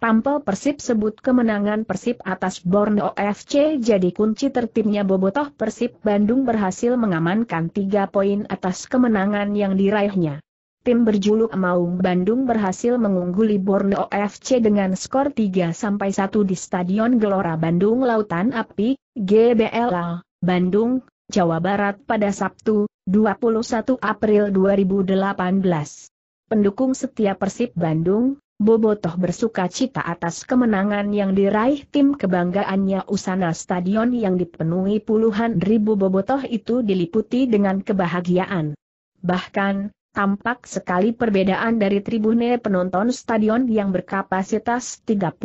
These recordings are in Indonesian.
Tampil Persib sebut kemenangan Persib atas Borneo FC jadi kunci tertibnya Bobotoh Persib Bandung berhasil mengamankan tiga poin atas kemenangan yang diraihnya. Tim berjuluk Maung Bandung berhasil mengungguli Borneo FC dengan skor 3-1 di Stadion Gelora Bandung Lautan Api, GBLA, Bandung, Jawa Barat pada Sabtu, 21 April 2018. Pendukung setia Persib Bandung, Bobotoh bersuka cita atas kemenangan yang diraih tim kebanggaannya Usana Stadion yang dipenuhi puluhan ribu bobotoh itu diliputi dengan kebahagiaan. Bahkan, tampak sekali perbedaan dari tribune penonton stadion yang berkapasitas 38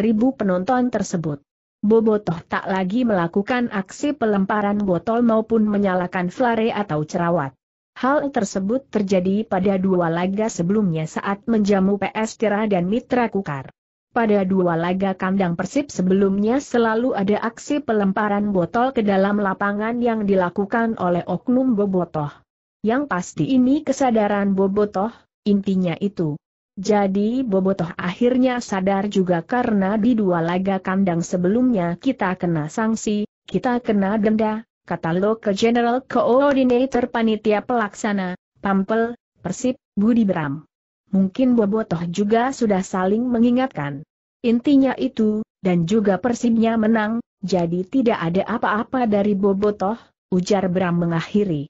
ribu penonton tersebut. Bobotoh tak lagi melakukan aksi pelemparan botol maupun menyalakan flare atau cerawat. Hal tersebut terjadi pada dua laga sebelumnya saat menjamu PS Tira dan Mitra Kukar. Pada dua laga kandang Persib sebelumnya selalu ada aksi pelemparan botol ke dalam lapangan yang dilakukan oleh oknum Bobotoh. Yang pasti ini kesadaran Bobotoh, intinya itu. Jadi Bobotoh akhirnya sadar juga karena di dua laga kandang sebelumnya kita kena sanksi, kita kena denda, kata loke General Coordinator Panitia Pelaksana, Pampel, Persib, Budi Bram. Mungkin Bobotoh juga sudah saling mengingatkan. Intinya itu, dan juga Persibnya menang, jadi tidak ada apa-apa dari Bobotoh, ujar Bram mengakhiri.